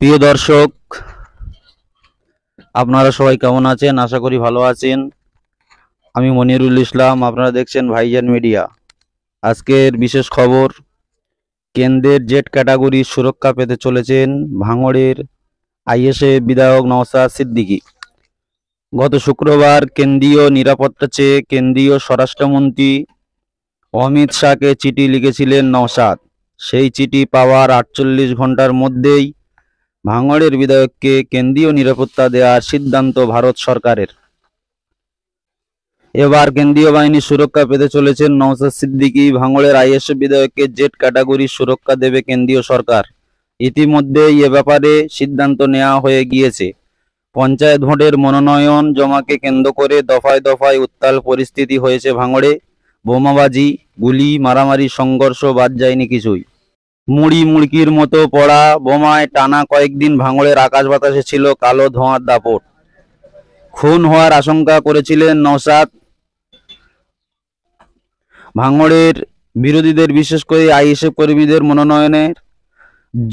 প্রিয় দর্শক আপনারা সবাই কেমন আছেন আশা করি ভালো আছেন আমি মনিরুল ইসলাম আপনারা দেখছেন ভাইজান মিডিয়া আজকের বিশেষ খবর কেন্দ্রের জেট ক্যাটাগরি সুরক্ষা পেতে চলেছেন ভাঙড়ের আইএসএ বিধায়ক নওসাদ সিদ্দিকী গত শুক্রবার কেন্দ্রীয় নিরাপত্তা চেয়ে কেন্দ্রীয় স্বরাষ্ট্রমন্ত্রী অমিত শাহকে চিঠি লিখেছিলেন নওসাদ সেই চিঠি পাওয়ার আটচল্লিশ ঘন্টার মধ্যেই ভাঙড়ের বিধায়ককে কেন্দ্রীয় নিরাপত্তা দেওয়ার সিদ্ধান্ত ভারত সরকারের এবার কেন্দ্রীয় বাহিনী সুরক্ষা পেতে চলেছেন নওসাদ সিদ্দিকি ভাঙড়ের আইএসএফ বিধায়ককে জেট ক্যাটাগরি সুরক্ষা দেবে কেন্দ্রীয় সরকার ইতিমধ্যে এ ব্যাপারে সিদ্ধান্ত নেওয়া হয়ে গিয়েছে পঞ্চায়েত ভোটের মনোনয়ন জমাকে কেন্দ্র করে দফায় দফায় উত্তাল পরিস্থিতি হয়েছে ভাঙড়ে বোমাবাজি গুলি মারামারি সংঘর্ষ বাদ যায়নি কিছুই মুড়ি মুড়কির মতো পড়া বোমায় টানা কয়েকদিন ভাঙড়ের আকাশ বাতাসে ছিল কালো ধোঁয়ার দাপট খুন হওয়ার আশঙ্কা করেছিলেন নসাদ ভাঙড়ের বিরোধীদের বিশেষ করে আইএসএফ কর্মীদের মনোনয়নের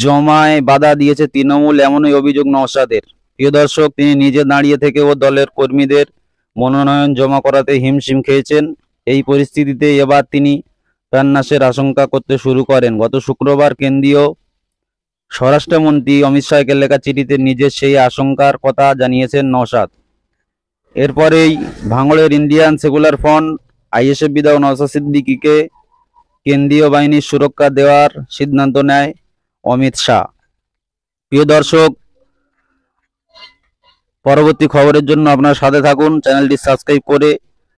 জমায় বাধা দিয়েছে তৃণমূল এমনই অভিযোগ নসাদের প্রিয় দর্শক তিনি নিজে দাঁড়িয়ে থেকে ও দলের কর্মীদের মনোনয়ন জমা করাতে হিমশিম খেয়েছেন এই পরিস্থিতিতে এবার তিনি প্রাণনাশের আশঙ্কা করতে শুরু করেন গত শুক্রবার কেন্দ্রীয় স্বরাষ্ট্রমন্ত্রী অমিত শাহকে লেখা চিঠিতে নিজের সেই আশঙ্কার কথা জানিয়েছেন নসাদ এরপরেই ভাঙড়ের ইন্ডিয়ান সেকুলার ফ্রন্ট আইএসএফ বিধায়ক নসাদ সিদ্দিকিকে কেন্দ্রীয় বাহিনীর সুরক্ষা দেওয়ার সিদ্ধান্ত নেয় অমিত শাহ প্রিয় দর্শক পরবর্তী খবরের জন্য আপনার সাথে থাকুন চ্যানেলটি সাবস্ক্রাইব করে